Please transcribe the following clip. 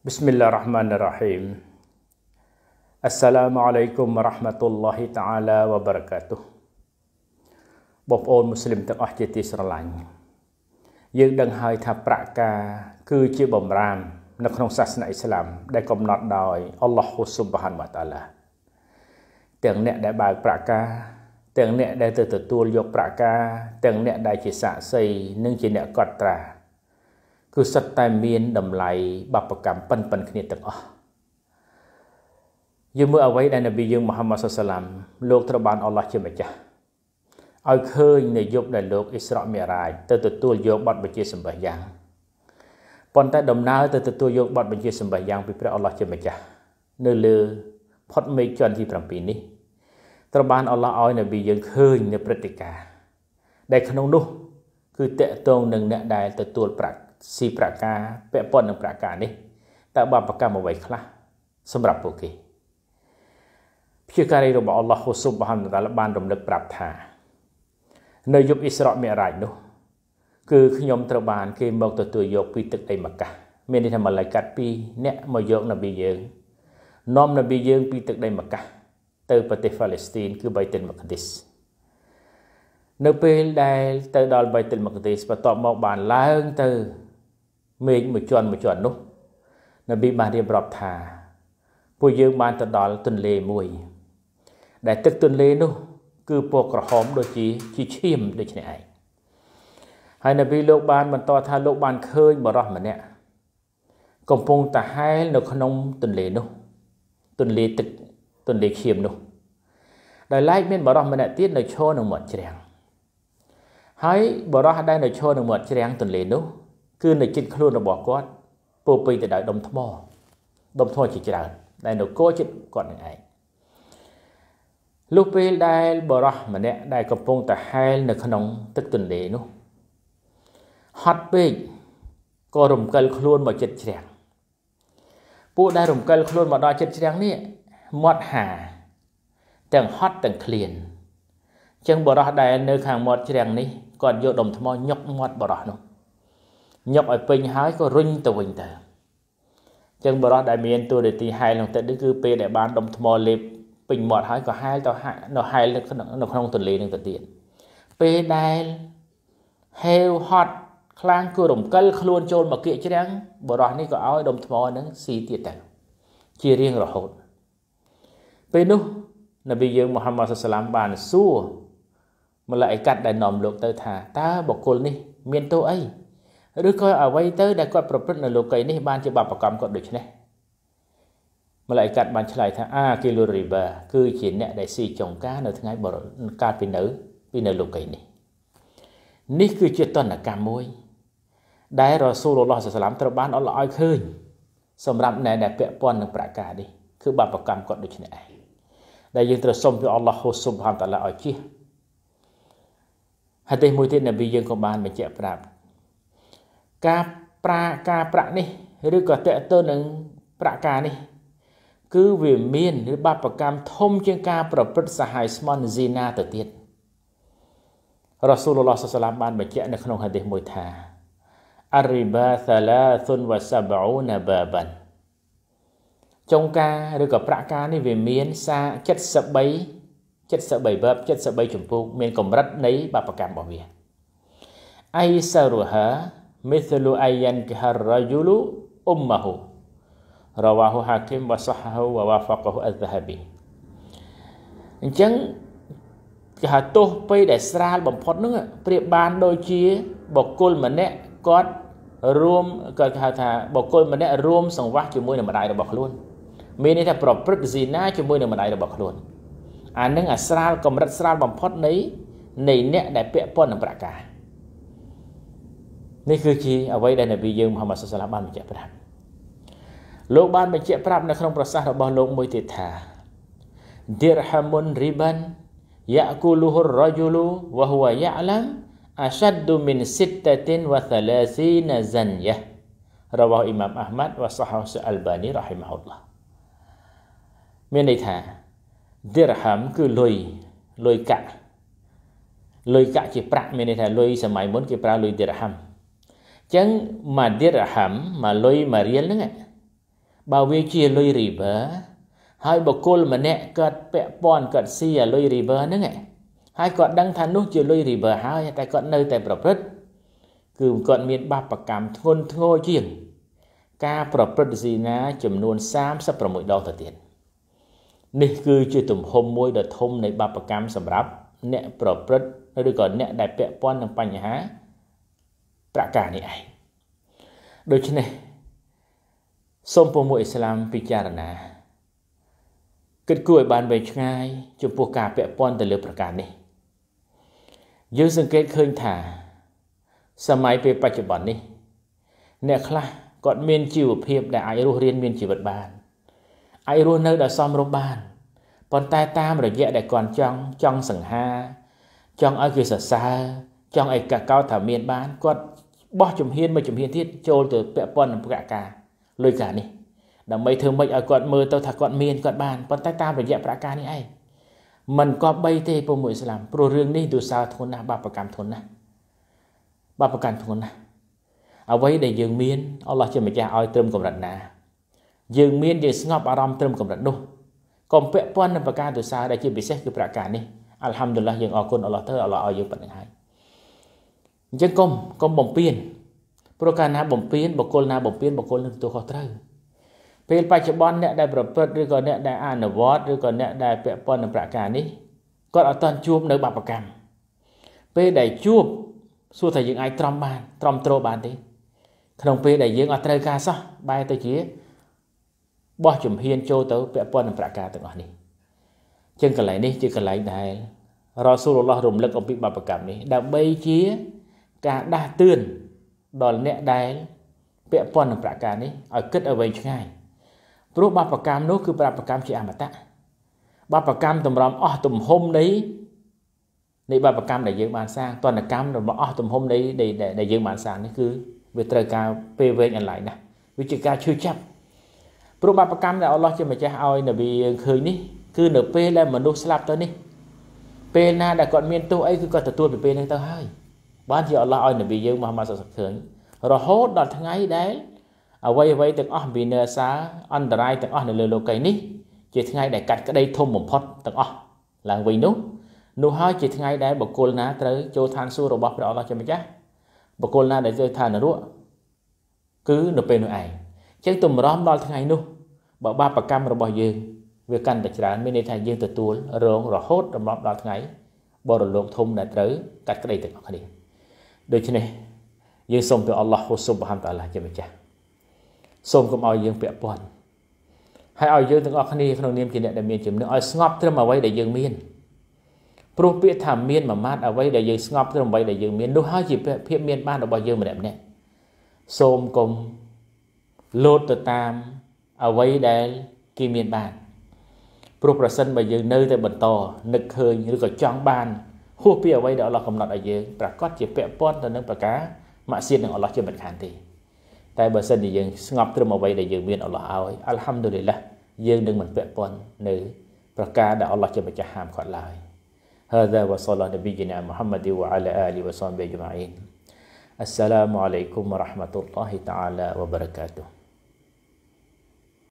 Bismillahirrahmanirrahim. Assalamualaikum warahmatullahi taala wabarakatuh បងប្អូនមូស្លីមទាំងអស់ជាទីស្រឡាញ់យើងដឹងហើយថាប្រាក់ការ គឺជាបំរាមនៅក្នុងសាសនាអ៊ីស្លាម ដែលកំណត់ដោយ អល់ឡោះហ៊ូស៊ុបហានវតាឡាទាំងអ្នកដែលបើកប្រាក់ការទាំងអ្នកដែលទៅទទួលយកប្រាក់ការទាំងអ្នកដែលជាសាក្សីនិងជាអ្នកកត់ត្រាគឺសិតតែមានតម្លៃបបកម្មប៉ិនប៉ិនគ្នាទាំងអស់យើងមើលអ្វីដែលនប៊ីយើងមូហាម៉ាត់សុសឡាម លោកត្រូវបានអល់ឡោះជាម្ចាស់ឲ្យឃើញនៅយុគដែលលោកអ៊ីស្រាអ៊ីមីរ៉ាជទៅទទួលយកបទបញ្ជា សម្បះយ៉ាងប៉ុន្តែដំណើរទៅទទួលយកបទបញ្ជាសម្បះយ៉ាងពីព្រះអល់ឡោះជាម្ចាស់នៅលើផុតមេឃជាន់ទី7នេះ ត្រូវបានអល់ឡោះឲ្យនប៊ីយើងឃើញនៅព្រឹត្តិការណ៍ដែលក្នុងនោះ គឺតកតងនឹងអ្នកដែលទទួលប្រាក់ស៊ីប្រការពាក់ព័ន្ធនឹងប្រការនេះតើបបកម្មអ្វីខ្លះសម្រាប់ពួកគេព្យាការីរបស់អល់ឡោះហ៊ូស៊ុបហានតាឡាបានរំលឹកប្រាប់ថា នៅយប់អ៊ីស្រ៉ាមេរ៉ាជនោះ គឺខ្ញុំត្រូវបាន គេមកទទួលយកពីទឹកដីម៉ាកាមានន័យថាម៉ាឡៃកាត់2អ្នកមកយកនប៊ីយើងនាំនប៊ីយើង ពីទឹកដីម៉ាកាទៅប្រទេសប៉ាឡេស្ទីនគឺបៃតិនម៉ាកឌីសនៅពេលដែល ទៅដល់បៃតិលមកទេសបន្ទាប់មកបានឡើងទៅមេឃមួយជាន់មួយជាន់នោះនប៊ីបានរៀបរាប់ថា ពួកយើងបានទៅដល់ទន្លេមួយ ដែលទឹកទន្លេនោះគឺពណ៌ក្រហមដូចជាជាឈាមដូចនេះឯងហើយនប៊ីលោកបានបន្តថាលោកបានឃើញបរោះម្នាក់កំពុងតាហែលនៅក្នុងទន្លេនោះទន្លេទឹកទន្លេឈាមនោះដោយឡែកមានបរោះម្នាក់ទៀតនៅឈរនៅមាត់ជ្រាំងហើយបរោះដែលនៅឈរនៅមាត់ជ្រាំងទន្លេនោះគឺនៅចិត្តខ្លួនរបស់គាត់ពោពេញទៅដោយដុំថ្មដុំថ្មជាច្រើន ដែលនគរចិត្តគាត់នឹងឯងលុះពេលដែលបរោះម្នាក់ដែលកំពុងតែហែលនៅក្នុង ទឹកទន្លេនោះហត់ពេកក៏រំកិលខ្លួនមកចិត្តជ្រាំងពួកដែលរំកិលខ្លួនមកដល់ចិត្តជ្រាំងនេះមាត់ហាទាំងហត់ទាំងឃ្លានអញ្ចឹងបរោះដែលនៅខាងមាត់ជ្រាំងនេះគាត់យកដុំថ្មញុកមាត់បរោះនោះញុកឲ្យពេញហើយក៏រុញទៅវិញទៅចឹងបរោះដែលមានទូរនីតិហែលនឹងទឹកនេះគឺពេលដែលបានដុំថ្មលេបពេញមាត់ហើយក៏ហែលទៅហាក់នៅហែលនៅក្នុងនៅក្នុងទន្លេនឹងទៅទៀតពេលដែលហេវហត់ខ្លាំងគឺរំកិលខ្លួនចូលមកគៀកច្រាំងបរោះនេះក៏ឲ្យដុំថ្មនឹងស៊ីទៀតទៅជារៀងរហូតពេលនោះនប៊ីយើងមូហាម៉ាត់សាឡាមបានសួរម្ល៉េះឯកាត់ដែលនាំលោកទៅថាតើបុគ្គលនេះ មានទោសអីឬក៏អ្វីទៅដែលគាត់ប្រព្រឹត្តនៅលោកីនេះ បានជាបបកម្មគាត់ដូចនេះម្លេះកាត់បានឆ្លើយថាអាគីឡូរីបាគឺជាអ្នកដែលស៊ីចុងការនៅថ្ងៃបរកាលពីនៅពីនៅលោកីនេះនេះគឺជាតនកម្មមួយ ដែលរ៉ាស៊ូលឡោះសាឡាមត្រូវបានអត់ល្អឲ្យឃើញ សម្រាប់អ្នកដែលពាក់ព័ន្ធនឹងប្រការនេះគឺបបកម្មគាត់ដូចនេះឯងដែលយើងត្រូវសុំពីអល់ឡោះហ៊ូស៊ុបហានតាឡាឲ្យជៀសហើយទីមួយទៀតនប៊ីយើងក៏បានបញ្ជាក់ប្រាប់ការប្រាការប្រាក់នេះ ឬក៏តេតទៅនឹងប្រាក់ការនេះ គឺវាមានឬបាបកម្មធំជាងការ ប្រព្រឹត្តសាហាយស្មន់ហ្ស៊ីណាទៅទៀតរ៉ាស៊ូលឡោះសាឡាមបានបញ្ជាក់នៅក្នុងហាឌីសមួយថាអារីបា73បាបានចុងការឬក៏ប្រាក់ការនេះវាមានសារ73 73បាប73ចម្ពោះមានកម្រិតនៃបាបកម្មរបស់វាអៃសារូហា مثل أن ينكح الرجل أمه رواه حاكم وصحه ووافقه الذهبي អញ្ចឹងគេហៅទោសពេកដែលស្រាលបំផុតហ្នឹងប្រៀបបានដូចជាបុគ្គលម្នាក់គាត់រួមគាត់ហៅថាបុគ្គលម្នាក់រួម សង្វាស់ជាមួយនឹងម្ដាយរបស់ខ្លួនមានន័យថាប្រព្រឹត្តស៊ីណាជាមួយនឹងម្ដាយរបស់ខ្លួនអានឹងអាស្រាល កម្រិតស្រាលបំផុតនៃនៃអ្នកដែលពាក់ព័ន្ធនឹងប្រការនេះគឺជាអ្វីដែលនប៊ីយើងមូហាម៉ាត់សុសឡាបានបញ្ជាក់ប្រាប់លោកបានបញ្ជាក់ប្រាប់នៅក្នុងប្រសាសន៍របស់លោកមួយទៀតថាឌីរហាមុនរីបានយ៉ាគូលូហ៊ុររ៉ាជូលូវហ៊ូវយ៉ាឡាំអាសាឌូមីនសិតតានវ៉ាសាឡាស៊ីណាហ្សាន់យ៉ារវ៉ាអ៊ីម៉ាមអាហ្មាត់វ៉ាសាហូសអាល់បានីរ៉ាហ៊ីម៉ាហ៊ុលឡាមានន័យថាឌីរហាមគឺលុយលុយកាក់លុយកាក់ជាប្រាក់មានន័យថាលុយសម័យមុនគេប្រើលុយឌីរហាមចឹងមួយឌីរហមមួយលុយមួយរៀលហ្នឹងបើវាជាលុយ river ហើយបុគ្គលម្នាក់គាត់ពាក់ព័ន្ធគាត់ស៊ីអាលុយ river ហ្នឹងហើយគាត់ដឹងថានោះជាលុយ river ហើយតែគាត់នៅតែប្រព្រឹត្តគឺគាត់មាន បាបកម្មធ្ងន់ធ្ងរជាងការប្រព្រឹត្តស៊ីណាចំនួន36ដងទៅទៀតនេះគឺជាទំហំមួយដ៏ធំនៃបាបកម្មសម្រាប់អ្នកប្រព្រឹត្តឬក៏អ្នកដែលពាក់ព័ន្ធនឹងបញ្ហាប្រការនេះឯងដូច្នេះសូមពុទ្ធមួយអ៊ីស្លាមពិចារណា គិតគូរឲ្យបានវែងឆ្ងាយចំពោះការពាក់ព័ន្ធទៅលើប្រការនេះយើងសង្កេតឃើញថា សម័យពេលបច្ចុប្បន្ននេះអ្នកខ្លះគាត់មានជីវភាពដែលអាចរស់រានមានជីវិតបានអាចរស់នៅដោយសមរម្យបានប៉ុន្តែតាមរយៈដែលគាត់ចង់ចង់សង្ហាចង់ឲ្យគេសរសើរចង់អីកកោថាមានបានគាត់បោះជំហានមួយជំហានទៀតចូលទៅ ពាក់ព័ន្ធនឹងប្រកាសលុយការនេះដើម្បីធ្វើម៉េចឲ្យគាត់មើលទៅថាគាត់មានគាត់បានប៉ុន្តែតាមរយៈប្រកាសនេះឯងมันគប្បី ទេពុំមួយឥស្លាមព្រោះរឿងនេះទូសាធនណាស់បាបកម្មធនណាស់បាបកម្មធនណាស់អ្វីដែលយើងមានអល់ឡោះជាម្ចាស់ឲ្យត្រឹមកម្រិតណាយើងមានយើងស្ងប់អារម្មណ៍ត្រឹមកម្រិតនោះកុំពាក់ព័ន្ធនឹងប្រការទូសាដែលជាពិសេសគឺប្រការនេះអัลហាំឌុលឡាយើងអរគុណអល់ឡោះទៅអល់ឡោះឲ្យយើងប៉ុណ្្នឹងហើយអញ្ចឹងកុំកុំបំពេញព្រោះកាលណាបំពេញបុគ្គលណាបំពេញបុគ្គលនឹងទទួលខុសត្រូវពេលបច្ចុប្បន្នអ្នកដែលប្រព្រឹត្តឬក៏អ្នក ដែលអនុវត្តឬក៏អ្នកដែលពាក់ព័ន្ធនឹងប្រការនេះគាត់អត់ទាន់ជួបនៅបាបកម្មពេលដែលជួបសួរថាយើងអាចត្រំបានត្រំត្រោបានទេក្នុងពេលដែលយើងអត់ត្រូវការសោះបែរទៅជាបោះជំហានចូលទៅពាក់ព័ន្ធនឹងប្រការទាំងអស់នេះជាងកន្លែងនេះ ជាកន្លែងដែលរ៉ាស៊ូលឡោះរំលឹកអំពីបាបកម្មនេះដើម្បីជាការដាស់តឿនដល់អ្នកដែលពាក់ព័ន្ធនឹងប្រការនេះឲ្យគិតឲ្យវែងឆ្ងាយព្រោះបាបកម្មនោះគឺប្របកម្មជាអមតៈបាបកម្មតម្រាំអស់ទំហំនៃនៃបាបកម្មដែលយើងបានសាងតនកម្មរបស់អស់ទំហំនៃដែលយើងបានសាងនេះគឺវាត្រូវការពេលវែងអន្លាយណាស់វាជាការឈឺចាប់ព្រោះបាបកម្មដែលអល់ឡោះជាម្ចាស់ឲ្យនប៊ីយើងឃើញនេះគឺនៅពេលដែលមនុស្សស្លាប់ទៅនេះពេលណាដែលគាត់មានទោសអីគឺគាត់ទទួលពីពេលហ្នឹងទៅហើយបានជាអល់ឡោះឲ្យនប៊ីយើងមហម៉ាត់សរសើរឃើញរហូតដល់ថ្ងៃដែលអ្វីអ្វីទាំងអស់មានអសារអន្តរាយទាំងអស់នៅលើលោកីយ៍នេះ ជាថ្ងៃដែលកាត់ក្តីធំបំផុតទាំងអស់ឡើងវិញនោះ នោះហើយជាថ្ងៃដែលបុគ្គលណាត្រូវចូលឋានសួគ៌របស់ព្រះអល់ឡោះជាម្ចាស់បុគ្គលណាដែលចូលឋាននរកគឺនៅពេលនោះឯងចឹងតម្រាំដល់ថ្ងៃនោះបើបាបកម្មរបស់យើងវាកាន់តែច្រើនមានន័យថាយើងទទួល រងរហូតតម្រាំដល់ថ្ងៃបរលោកធំដែលត្រូវកាត់ក្តីទាំងអស់គ្នាដូច្នេះយើងសូមទៅអល់ឡោះហ៊ូស៊ុបហាំតាឡាជាម្ចាស់សូមកុំឲ្យយើងពាក់ព័ន្ធហើយឲ្យយើងទាំងអស់គ្នាក្នុងនាមជាអ្នកដែលមានជំនឿឲ្យស្ងប់ត្រឹមអ្វីដែលយើង មានព្រោះពាក្យថាមានមួយម៉ាត់អ្វីដែលយើងស្ងប់ត្រឹមអ្វីដែលយើងមាននោះហើយជាភាពមានបានរបស់យើងម្នាក់ម្នាក់សូមកុំលោតទៅតាមអ្វីដែលគេមានបាន ព្រោះប្រសិនបើយើងនៅតែបន្តនឹកឃើញឬក៏ចង់បានហួសពីអ្វីដែលអល់ឡោះកំណត់ឲ្យយើងប្រកាសជាពាក់ព័ន្ធទៅនឹងប្រការម៉ាក់សៀននឹងអល់ឡោះជាមិនខានទេតែបើសិនជាយើងស្ងប់ត្រឹមអ្វីដែលយើងមានអល់ឡោះឲ្យអัลហាំឌូលីឡាយើងនឹងមិនពាក់ព័ន្ធនៅ ប្រការដែលអល់ឡោះជាម្ចាស់ហាមគាត់ឡើយ هذا وصلى نبينا محمد وعلى آله وصحبه أجمعين السلام عليكم ورحمة الله تعالى وبركاته